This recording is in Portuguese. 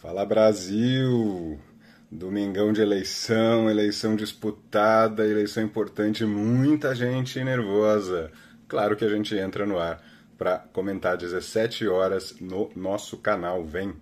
Fala Brasil! Domingão de eleição, eleição disputada, eleição importante, muita gente nervosa. Claro que a gente entra no ar para comentar 17 horas no nosso canal. Vem!